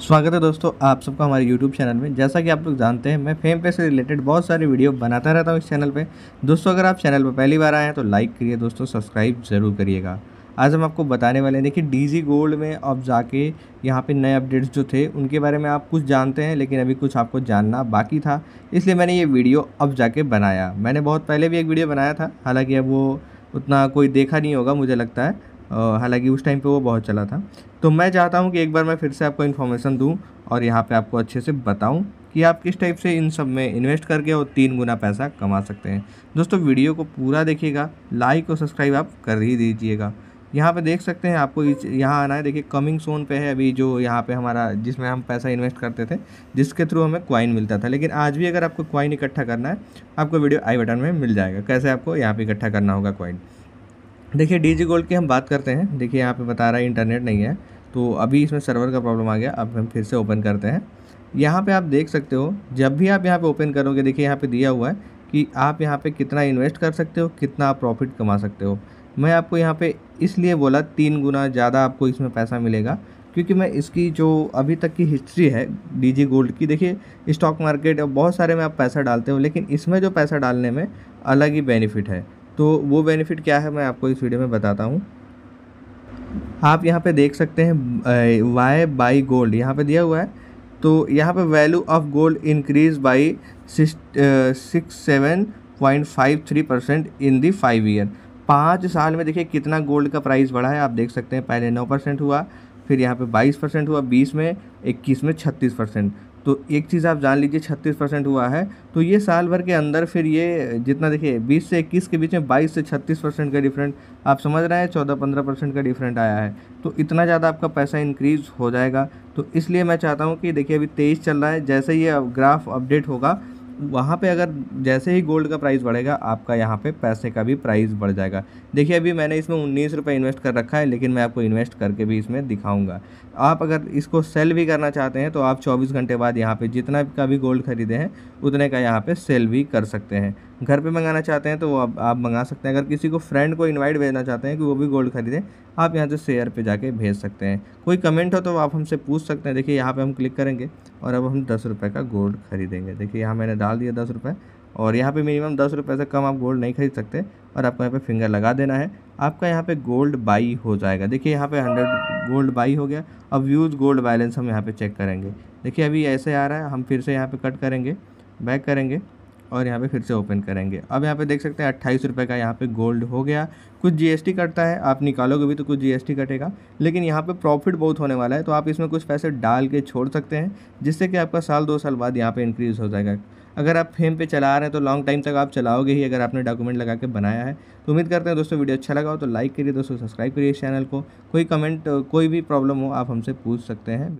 स्वागत है दोस्तों आप सबका हमारे YouTube चैनल में जैसा कि आप लोग जानते हैं मैं फेम पे से रिलेटेड बहुत सारे वीडियो बनाता रहता हूँ इस चैनल पे दोस्तों अगर आप चैनल पर पहली बार आए हैं तो लाइक करिए दोस्तों सब्सक्राइब ज़रूर करिएगा आज हम आपको बताने वाले हैं देखिए डीजी गोल्ड में अब जाके यहाँ पे नए अपडेट्स जो थे उनके बारे में आप कुछ जानते हैं लेकिन अभी कुछ आपको जानना बाकी था इसलिए मैंने ये वीडियो अब जाके बनाया मैंने बहुत पहले भी एक वीडियो बनाया था हालाँकि अब वो उतना कोई देखा नहीं होगा मुझे लगता है हालांकि उस टाइम पे वो बहुत चला था तो मैं चाहता हूँ कि एक बार मैं फिर से आपको इन्फॉर्मेशन दूँ और यहाँ पर आपको अच्छे से बताऊँ कि आप किस टाइप से इन सब में इन्वेस्ट करके और तीन गुना पैसा कमा सकते हैं दोस्तों वीडियो को पूरा देखिएगा लाइक और सब्सक्राइब आप कर ही दीजिएगा यहाँ पे देख सकते हैं आपको इस यहाँ आना है देखिए कमिंग सोन पे है अभी जो यहाँ पे हमारा जिसमें हम पैसा इन्वेस्ट करते थे जिसके थ्रू हमें क्वाइन मिलता था लेकिन आज भी अगर आपको क्वाइन इकट्ठा करना है आपको वीडियो आई बटन में मिल जाएगा कैसे आपको यहाँ पे इकट्ठा करना होगा क्वाइन देखिए डी गोल्ड की हम बात करते हैं देखिए यहाँ पर बता रहा है इंटरनेट नहीं है तो अभी इसमें सर्वर का प्रॉब्लम आ गया अब हम फिर से ओपन करते हैं यहाँ पे आप देख सकते हो जब भी आप यहाँ पे ओपन करोगे देखिए यहाँ पे दिया हुआ है कि आप यहाँ पे कितना इन्वेस्ट कर सकते हो कितना आप प्रॉफिट कमा सकते हो मैं आपको यहाँ पे इसलिए बोला तीन गुना ज़्यादा आपको इसमें पैसा मिलेगा क्योंकि मैं इसकी जो अभी तक की हिस्ट्री है डी गोल्ड की देखिए स्टॉक मार्केट और बहुत सारे में आप पैसा डालते हो लेकिन इसमें जो पैसा डालने में अलग ही बेनिफिट है तो वो बेनिफिट क्या है मैं आपको इस वीडियो में बताता हूँ आप यहाँ पे देख सकते हैं वाई बाई गोल्ड यहाँ पे दिया हुआ है तो यहाँ पे value of gold increase by six seven point five three percent in the five year पाँच साल में देखिए कितना गोल्ड का प्राइस बढ़ा है आप देख सकते हैं पहले नौ परसेंट हुआ फिर यहाँ पे बाईस परसेंट हुआ बीस में इक्कीस में छत्तीस परसेंट तो एक चीज़ आप जान लीजिए छत्तीस परसेंट हुआ है तो ये साल भर के अंदर फिर ये जितना देखिए बीस से इक्कीस के बीच में बाईस से छत्तीस परसेंट का डिफरेंट आप समझ रहे हैं चौदह पंद्रह परसेंट का डिफरेंट आया है तो इतना ज़्यादा आपका पैसा इंक्रीज़ हो जाएगा तो इसलिए मैं चाहता हूँ कि देखिए अभी तेईस चल रहा है जैसे ये ग्राफ अपडेट होगा वहाँ पे अगर जैसे ही गोल्ड का प्राइस बढ़ेगा आपका यहाँ पे पैसे का भी प्राइस बढ़ जाएगा देखिए अभी मैंने इसमें उन्नीस रुपये इन्वेस्ट कर रखा है लेकिन मैं आपको इन्वेस्ट करके भी इसमें दिखाऊंगा आप अगर इसको सेल भी करना चाहते हैं तो आप चौबीस घंटे बाद यहाँ पर जितना का भी गोल्ड खरीदे हैं उतने का यहाँ पर सेल भी कर सकते हैं घर पे मंगाना चाहते हैं तो वो आप, आप मंगा सकते हैं अगर किसी को फ्रेंड को इनवाइट भेजना चाहते हैं कि वो भी गोल्ड खरीदें आप यहाँ से शेयर पे जाके भेज सकते हैं कोई कमेंट हो तो आप हमसे पूछ सकते हैं देखिए यहाँ पे हम क्लिक करेंगे और अब हम दस रुपये का गोल्ड खरीदेंगे देखिए यहाँ मैंने डाल दिया दस रुपये और यहाँ पर मिनिमम दस रुपये से कम आप गोल्ड नहीं खरीद सकते और आपको यहाँ पर फिंगर लगा देना है आपका यहाँ पर गोल्ड बाई हो जाएगा देखिए यहाँ पर हंड्रेड गोल्ड बाई हो गया अब यूज़ गोल्ड बैलेंस हम यहाँ पर चेक करेंगे देखिए अभी ऐसे आ रहा है हम फिर से यहाँ पर कट करेंगे बैक करेंगे और यहाँ पे फिर से ओपन करेंगे अब यहाँ पे देख सकते हैं अट्ठाईस रुपये का यहाँ पे गोल्ड हो गया कुछ जीएसटी कटता है आप निकालोगे भी तो कुछ जीएसटी कटेगा लेकिन यहाँ पे प्रॉफिट बहुत होने वाला है तो आप इसमें कुछ पैसे डाल के छोड़ सकते हैं जिससे कि आपका साल दो साल बाद यहाँ पर इंक्रीज़ हो जाएगा अगर आप फेम पे चला रहे हैं तो लॉन्ग टाइम तक आप चलाओगे ही अगर आपने डॉक्यूमेंट लगा के बनाया है तो उम्मीद करते हैं दोस्तों वीडियो अच्छा लगा हो तो लाइक करिए दोस्तों सब्सक्राइब करिए इस चैनल को कोई कमेंट कोई भी प्रॉब्लम हो आप हमसे पूछ सकते हैं